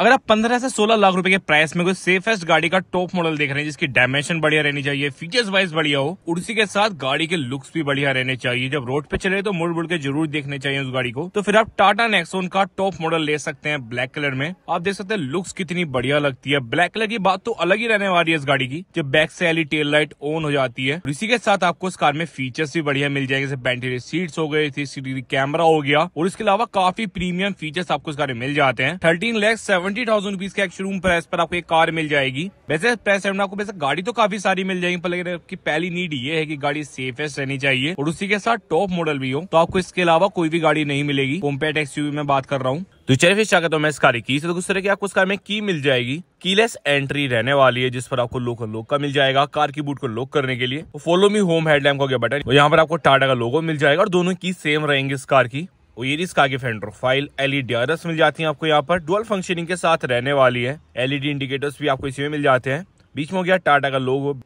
अगर आप पंद्रह से सोलह लाख रुपए के प्राइस में कोई सेफेस्ट गाड़ी का टॉप मॉडल देख रहे हैं जिसकी डायमेंशन बढ़िया रहनी चाहिए फीचर्स वाइज बढ़िया हो उसी के साथ गाड़ी के लुक्स भी बढ़िया रहने चाहिए जब रोड पे चले तो मुड़ मुड़ के जरूर देखने चाहिए उस गाड़ी को तो फिर आप टाटा नेक्सोन का टॉप मॉडल ले सकते हैं ब्लैक कलर में आप देख सकते हैं लुक्स कितनी बढ़िया लगती है ब्लैक कलर की बात तो अलग ही रहने वाली है इस गाड़ी की जब बैक से एली टेल लाइट ऑन हो जाती है इसी के साथ आपको इस कार में फीचर्स भी बढ़िया मिल जाएंगे जैसे वेंटिलेटेड सीट्स हो गए थी कैमरा हो गया और इसके अलावा काफी प्रीमियम फीचर्स आपको इस कार में मिल जाते हैं thirteen lakhs seven seventy thousand rupees के एक्शोरूम प्राइस पर आपको एक कार मिल जाएगी वैसे प्राइस आपको वैसे गाड़ी तो काफी सारी मिल जाएगी पर लेकिन आपकी पहली नीड ये है कि गाड़ी सेफेस्ट रहनी चाहिए और उसी के साथ टॉप मॉडल भी हो तो आपको इसके अलावा कोई भी गाड़ी नहीं मिलेगी कॉम्पैक्ट एक्सयूवी में बात कर रहा हूँ तो चलिए फिर स्वागत हूँ मैं इस कार की तो उस तरह की आपको कार में की मिल जाएगी कीलेस एंट्री रहने वाली है जिस पर आपको लोक लोक का मिल जाएगा कार की बूट को लॉक करने के लिए फॉलो मी होम हेडलैम्प का गया बटन यहाँ पर आपको टाटा का लोगो मिल जाएगा और दोनों की सेम रहेंगे इस कार की ओयरिस का फेंडर फाइल एलईडी आरस मिल जाती है आपको यहाँ पर डुअल फंक्शनिंग के साथ रहने वाली है एलईडी इंडिकेटर्स भी आपको इसी में मिल जाते हैं बीच में हो गया टाटा का लोगो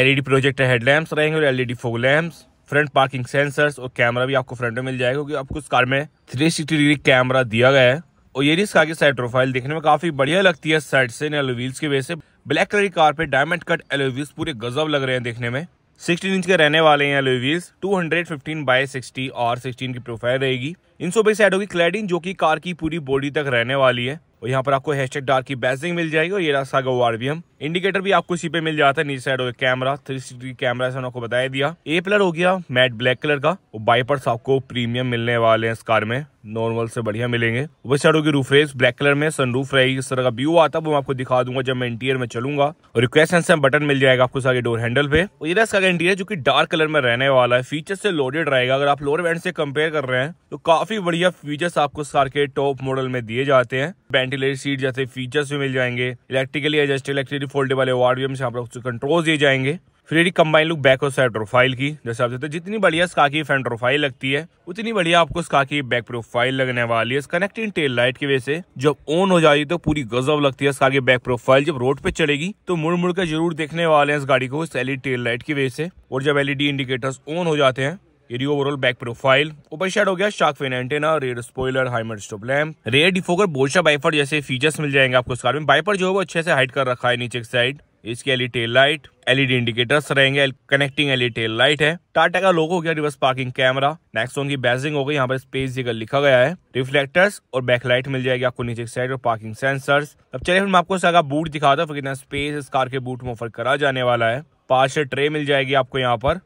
एलईडी प्रोजेक्टर हेडलैम्स रहेंगे और LED fog lamp front parking sensors और कैमरा भी आपको फ्रंट में मिल जाएगा क्योंकि आपको इस कार में थ्री सिक्सटी डिग्री कैमरा दिया गया है और ये इसका आगे साइड प्रोफाइल देखने में काफी बढ़िया लगती है साइड से एलोवील्स की वजह से ब्लैक कलर की कार पे डायमंड कट एलोवील्स पूरे गजब लग रहे हैं देखने में 16 इंच के रहने वाले हैं alloy wheels fifteen by sixty और सिक्सटीन की प्रोफाइल रहेगी इन सौ बेस होगी क्लैडिंग जो कि कार की पूरी बॉडी तक रहने वाली है और यहाँ पर आपको हैशटैग डार्क की बैजिंग मिल जाएगी और ये रास्ता सागो आरबीएम इंडिकेटर भी आपको इसी पे मिल जाता है नीचे साइड होगा कैमरा थ्री सिक्सटी कैमरा से आपको बताया दिया ए प्लर हो गया मैट ब्लैक कलर का और बाईपर्स आपको प्रीमियम मिलने वाले हैं इस कार में नॉर्मल से बढ़िया मिलेंगे वेस्ट की रूफ रेस ब्लैक कलर में सनरूफ रहेगी इस तरह का व्यू आता है वो मैं आपको दिखा दूंगा जब मैं इंटीरियर में चलूंगा और रिक्वेस्ट एंड बटन मिल जाएगा आपको सारे डोर हैंडल पे और ये इसका इंटीरियर जो कि डार्क कलर में रहने वाला है फीचर से लोडेड रहेगा अगर आप लोअर बैंड से कंपेयर कर रहे हैं तो काफी बढ़िया फीचर्स आपको सार के टॉप मॉडल में दिए जाते हैं वेंटिलेटर सीट जैसे फीचर्स भी मिल जाएंगे इलेक्ट्रिकली एडजस्ट इलेक्ट्रिकली फोल्डेबल वार्ड भी कंट्रोल दिए जाएंगे फिर यदि कंबाइन लुक बैक और साइड प्रोफाइल की जैसे आप देखते हैं जितनी बढ़िया इसका की फ्रंट प्रोफाइल लगती है उतनी बढ़िया आपको इसका की बैक प्रोफाइल लगने वाली है कनेक्टिंग टेल लाइट की वजह से जब ऑन हो जाती है तो पूरी गजब लगती है इसका की बैक प्रोफाइल जब रोड पे चलेगी तो मुड़ मुड़ के जरूर देखने वाले हैं इस गाड़ी को इस एलईडी टेल लाइट की वजह से और जब एलईडी इंडिकेटर्स ऑन हो जाते हैं यदि ओवरऑल बैक प्रोफाइल ऊपर शेड हो गया shark fin antenna rear spoiler high mount stop lamp rear defogger बोल्शा बाइफर जैसे फीचर्स मिल जाएंगे आपको इस कार में बाइपर जो है वो अच्छे से हाइट कर रखा है नीचे की साइड इसके LED tail light LED indicators रहेंगे कनेक्टिंग एलई टेल लाइट है टाटा का लोगो हो गया रिवर्स पार्किंग कैमरा नेक्सोन की बैजिंग हो गई यहाँ पर स्पेस जगह लिखा गया है रिफ्लेक्टर्स और बैकलाइट मिल जाएगी आपको नीचे साइड और पार्किंग सेंसर्स अब चलिए फिर मैं आपको सगा बूट दिखाता हूँ कितना स्पेस इस कार के बूट में ऑफर करा जाने वाला है पार्शल ट्रे मिल जाएगी आपको यहाँ पर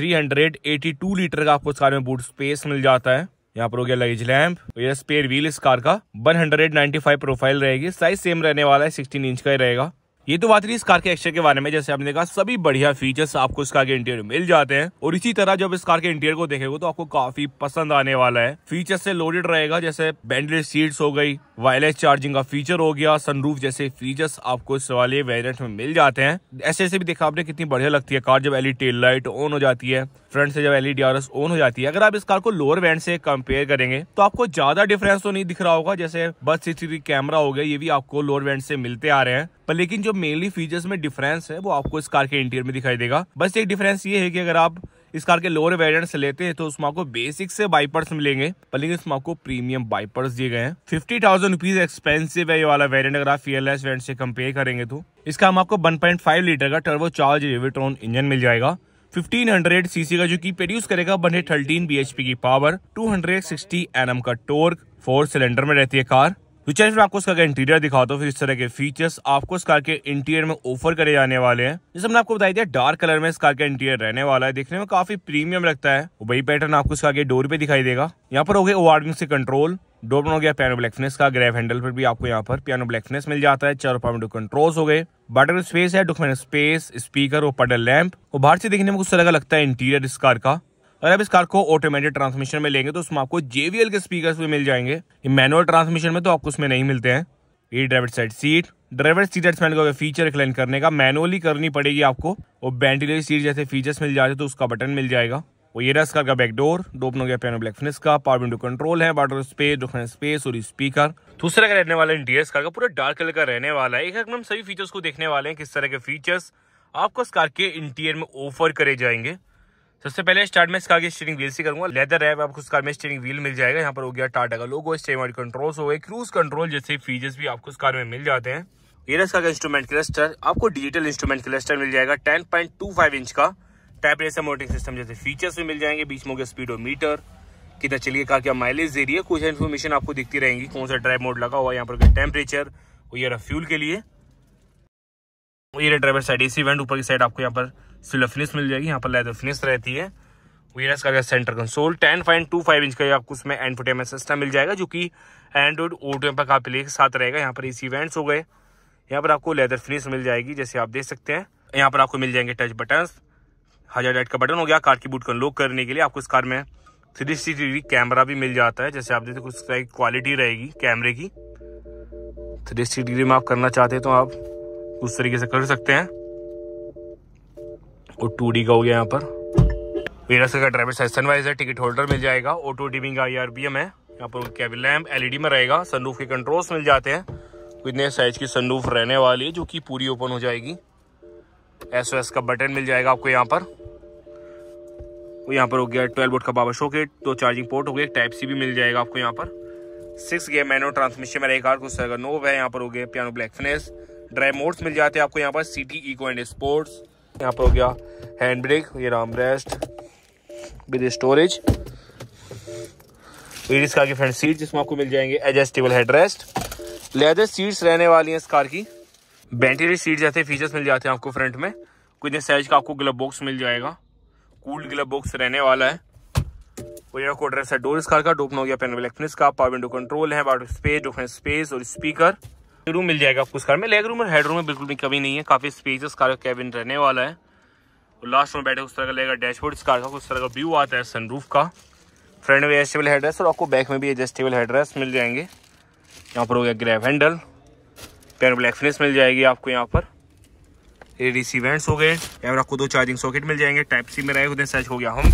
382 लीटर का आपको इस कार में बूट स्पेस मिल जाता है यहाँ पर हो गया लगेज लैम्प स्पेयर व्हील इस कार का 195 प्रोफाइल रहेगी साइज सेम रहने वाला है 16 इंच का ही रहेगा ये तो बात रही इस कार के एक्सटर के बारे में जैसे आपने कहा सभी बढ़िया फीचर्स आपको इस कार के इंटीरियर मिल जाते हैं और इसी तरह जब इस कार के इंटीरियर को देखेगा तो आपको काफी पसंद आने वाला है फीचर्स से लोडेड रहेगा जैसे बैंडेड सीट्स हो गई वायरलेस चार्जिंग का फीचर हो गया सनरूफ जैसे फीचर्स आपको इस वाले वेरियंट में मिल जाते हैं ऐसे ऐसे भी देखा आपने कितनी बढ़िया लगती है कार जब एलई टेल लाइट ऑन हो जाती है फ्रंट से जब डी आर ऑन हो जाती है अगर आप इस कार को लोअर बैंड से कंपेयर करेंगे तो आपको ज्यादा डिफरेंस तो नहीं दिख रहा होगा जैसे बस सीसीटीवी कैमरा हो गया ये भी आपको लोअर बैंड से मिलते आ रहे हैं पर लेकिन जो जो मेनली फीचर्स में डिफरेंस है वो आपको इस कार के इंटीरियर में दिखाई देगा बस एक डिफरेंस ये है कि अगर आप इस कार के लोअर वेरियंट से लेते हैं तो उसमें आपको बेसिक से बाइपर्स मिलेंगे पर लेकिन इसमें आपको प्रीमियम बाइपर्स दिए गए हैं फिफ्टी थाउजेंड रुपीज एक्सपेंसिव है ये वाला वेरियंट अगर आप फीएलएस वेरियंट से कम्पेयर करेंगे तो इसका हम आपको 1.5 लीटर का टर्बो चार्ज रिविट्रॉन इंजन मिल जाएगा 1500 सीसी का जो कि प्रोड्यूस करेगा बने 13 बीएचपी की पावर 260 एनएम का टोर्क फोर सिलेंडर में रहती है कार तो चलिए फिर आपको इसका का इंटीरियर दिखाता हूँ फिर इस तरह के फीचर्स आपको इस कार के इंटीरियर में ऑफर करे जाने वाले हैं जैसे मैंने आपको बताया दिया डार्क कलर में इस कार का इंटीरियर रहने वाला है देखने में काफी प्रीमियम लगता है वही पैटर्न आपको इसका के डोर पे दिखाई देगा यहाँ पर हो गया वार्डिंग से कंट्रोल डोर हो गया पियानो ब्लैकनेस का ग्रेव हैंडल पर भी आपको यहाँ पर पियानो ब्लैकनेस मिल जाता है चारों पावर कंट्रोल्स हो गए बटन स्पेस है डॉक्यूमेंट स्पेस स्पीकर और पडल लैंप और बाहर से देखने में कुछ तरह का लगता है इंटीरियर इस कार का अगर आप इस कार को ऑटोमेटिक ट्रांसमिशन में लेंगे तो उसमें आपको जेवीएल के स्पीकर भी मिल जाएंगे मैनुअल ट्रांसमिशन में तो आपको उसमें नहीं मिलते हैं ये driver side seat driver seat adjustment का फीचर क्लेन करने का मैनुअली करनी पड़ेगी आपको और वेंटिलेटर सीट जैसे फीचर्स मिल जाते तो उसका बटन मिल जाएगा वो ये रहा कार का बैक डोर डोपनो गया पेनो ब्लैक फिनिश का पावर विंडो कंट्रोल है बाटर स्पेस दुकान स्पेस और स्पीकर दूसरा का रहने वाला इंटीरियर कार का पूरा डार्क कलर का रहने वाला है एक एकदम सभी फीचर्स को देखने वाले हैं किस तरह के फीचर्स आपको इस कार के इंटीरियर में ऑफर करे जाएंगे सबसे पहले स्टार्ट में इस कार की स्टीयरिंग व्हील से करूंगा लेदर है आपको इस कार में स्टीयरिंग व्हील मिल जाएगा यहाँ पर हो गया टाटा का लोगो स्टेमाइड कंट्रोल्स हो गए क्रूज कंट्रोल जैसे फीचर्स भी आपको इस कार में मिल जाते हैं ये इसका इंस्ट्रूमेंट क्लस्टर आपको डिजिटल इंस्ट्रूमेंट क्लस्टर मिल जाएगा ten point two five inch का टैप रेसर मोटिंग सिस्टम जैसे फीचर्स भी मिल जाएंगे बीच में हो गया स्पीडोमीटर कितना चलिए कार क्या माइलेज दे रही है कुछ इन्फॉर्मेशन आपको दिखती रहेंगी कौन सा ड्राइव मोड लगा हुआ है यहाँ पर टेम्परेचर और ये फ्यूल के लिए ये ड्राइवर साइड इसी वेंट ऊपर की साइड आपको यहाँ पर सिल्वर फिनिश मिल जाएगी यहाँ पर लेदर फिनिश रहती है वीरस का centre console ten point two five inch का आपको उसमें एंड फोटेमेंट सिस्टम मिल जाएगा जो कि एंड्रॉइड ओटो पर काफी प्ले के साथ रहेगा यहाँ पर इसी वेंट्स हो गए यहाँ पर आपको लेदर फिनिश मिल जाएगी जैसे आप देख सकते हैं यहाँ पर आपको मिल जाएंगे टच बटन हजार डेट का बटन हो गया कार की बूट को अनलॉक करने के लिए आपको इस कार में थ्री सिक्सटी डिग्री कैमरा भी मिल जाता है जैसे आप देखते कुछ क्वालिटी रहेगी कैमरे की थ्री सिक्सटी डिग्री में आप करना चाहते हैं तो आप उस तरीके से कर सकते हैं और टू का हो गया यहाँ पर वेरस का ड्राइवर साइज सनवाइज है टिकट होल्डर मिल जाएगा auto dimming I R B M है यहाँ पर कैबिन लैम्प एलईडी में रहेगा सनरूफ के कंट्रोल्स मिल जाते हैं इतने साइज की सनरूफ रहने वाली है जो कि पूरी ओपन हो जाएगी एस एस का बटन मिल जाएगा आपको यहाँ पर यहाँ पर हो गया ट्वेल्व वोट का बाबा शो के दो चार्जिंग पोर्ट हो गए टाइप सी भी मिल जाएगा आपको यहाँ पर सिक्स गेयर मैनो ट्रांसमिशन में रहेगा कुछ नो है यहाँ पर हो गया piano black finish drive modes मिल जाते हैं आपको यहाँ पर सिटी इको एंड स्पोर्ट्स यहाँ पर हो गया हैंड ब्रेक ये राम रेस्ट विद स्टोरेज फिर इस कार की फ्रंट सीट जिसमें आपको मिल जाएंगे एडजस्टेबल हेडरेस्ट लेदर सीट्स रहने वाली हैं इस कार की बैटरी सीट जैसे फीचर्स मिल जाते हैं आपको फ्रंट में कुछ साइज का आपको ग्लब बॉक्स मिल जाएगा कूल्ड ग्लब बॉक्स रहने वाला है वगैरह को है डोर इस कार का डोपन हो गया पेनल इलेक्ट्रॉनिक्स का पावर विंडो कंट्रोल है बाउट स्पेस डिफरेंट स्पेस और स्पीकर रूम मिल जाएगा आपको उस कार में लेग रूम और हेड रूम में बिल्कुल भी कमी नहीं है काफ़ी स्पेसियस कार का कैबिन रहने वाला है और लास्ट में बैठे उस तरह का लेगा डैशबोर्ड इस कार का उस तरह का व्यू आता है सनरूफ का फ्रंट में एडजस्टेबल हेडरेस्ट और आपको बैक में भी एडजस्टेबल हेडरेस्ट मिल जाएंगे यहाँ पर हो गया ग्रैब हैंडल पैर ब्लैक फिनिश मिल जाएगी आपको यहाँ पर ए डी सी वेंट्स हो गए यहाँ पर आपको दो चार्जिंग सॉकेट मिल जाएंगे टाइप सी में रहे उतने हो गया हम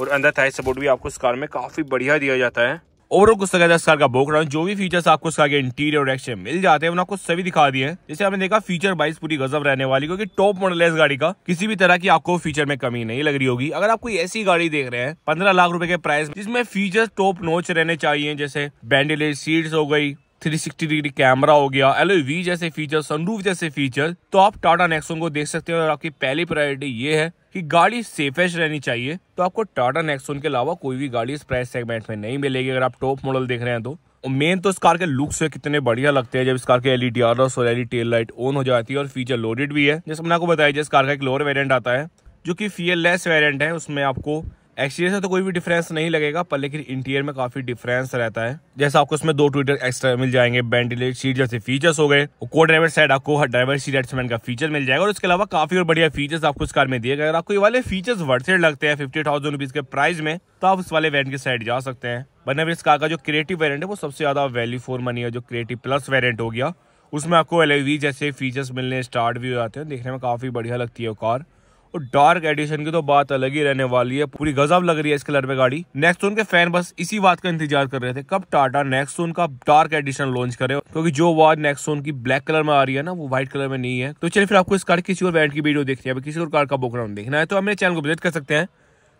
और अंदर थाई सपोर्ट भी आपको इस कार में काफ़ी बढ़िया दिया जाता है ओवरऑल कुछ का इस कार का बोक रहा हूँ जो भी फीचर्स आपको इसका के इंटीरियर और एक्सटीरियर मिल जाते हैं उन्हें आपको सभी दिखा दिए हैं जैसे आपने देखा फीचर वाइज पूरी गजब रहने वाली क्योंकि टॉप मॉडल है इस गाड़ी का किसी भी तरह की आपको फीचर में कमी नहीं लग रही होगी अगर आप कोई ऐसी गाड़ी देख रहे हैं पंद्रह लाख रूपये के प्राइस जिसमें फीचर टॉप नोच रहने चाहिए जैसे बैंडेलेज सीट्स हो गई 360 डिग्री कैमरा हो गया एल जैसे फीचर सनरूफ जैसे फीचर तो आप टाटा नेक्सोन को देख सकते हैं और आपकी पहली प्रायोरिटी ये है कि गाड़ी सेफेस्ट रहनी चाहिए तो आपको टाटा नेक्सोन के अलावा कोई भी गाड़ी इस प्राइस सेगमेंट में नहीं मिलेगी अगर आप टॉप मॉडल देख रहे हैं तो मेन तो इस कार के लुक्स है कितने बढ़िया लगते हैं जब इस कार के एलईडी आर एस और एलईडी टेल लाइट ऑन हो जाती है और फीचर लोडेड भी है जैसे मैंने आपको बताया जिस कार का एक लोअर वेरियंट आता है जो कि फीएल लेस वेरियंट है उसमें आपको एक्सटीरियर से तो कोई भी डिफरेंस नहीं लगेगा पर लेकिन इंटीरियर में काफी डिफरेंस रहता है जैसे आपको इसमें दो ट्विटर एक्स्ट्रा मिल जाएंगे बैंडिलेट सीट जैसे फीचर्स हो गए को ड्राइवर साइड आपको ड्राइवर सीट एडमेंट का फीचर मिल जाएगा और इसके अलावा काफी और बढ़िया फीचर्स आपको इस कार में दिए गए अगर आपको ये वाले फीचर्स वर्सेड लगते हैं फिफ्टी थाउजेंड रुपीज के प्राइस में तो आप उस वाले वैन की साइड जा सकते हैं बने इस कार का जो क्रिएटिव वेरियंट है वो सबसे ज्यादा वैल्यू फॉर मनी है जो क्रिएटिव प्लस वेरियंट हो गया उसमें आपको एल जैसे फीचर्स मिलने स्टार्ट भी हो जाते हैं देखने में काफी बढ़िया लगती है कार और डार्क एडिशन की तो बात अलग ही रहने वाली है पूरी गजब लग रही है इस कलर में गाड़ी नेक्सोन के फैन बस इसी बात का इंतजार कर रहे थे कब टाटा नेक्सोन का डार्क एडिशन लॉन्च करे क्योंकि जो आवाज नेक्सोन की ब्लैक कलर में आ रही है ना वो व्हाइट कलर में नहीं है तो चलिए फिर आपको इस कार किसी और बैंड की वीडियो देखनी है किसी और कार का बोकराउंड देखना है तो आप चैनल को विजिट कर सकते हैं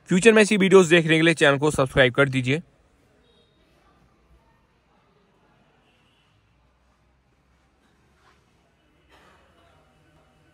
फ्यूचर में ऐसी वीडियोज देखने के लिए चैनल को सब्सक्राइब कर दीजिए